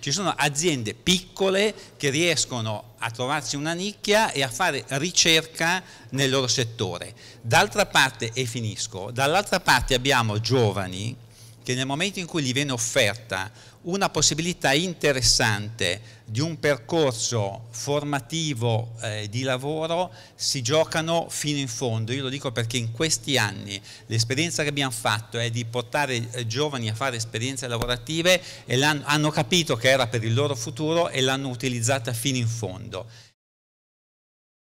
Ci sono aziende piccole che riescono a trovarsi una nicchia e a fare ricerca nel loro settore. D'altra parte, e finisco, dall'altra parte abbiamo giovani che nel momento in cui gli viene offerta una possibilità interessante di un percorso formativo eh, di lavoro si giocano fino in fondo. Io lo dico perché in questi anni l'esperienza che abbiamo fatto è di portare eh, giovani a fare esperienze lavorative e hanno capito che era per il loro futuro e l'hanno utilizzata fino in fondo.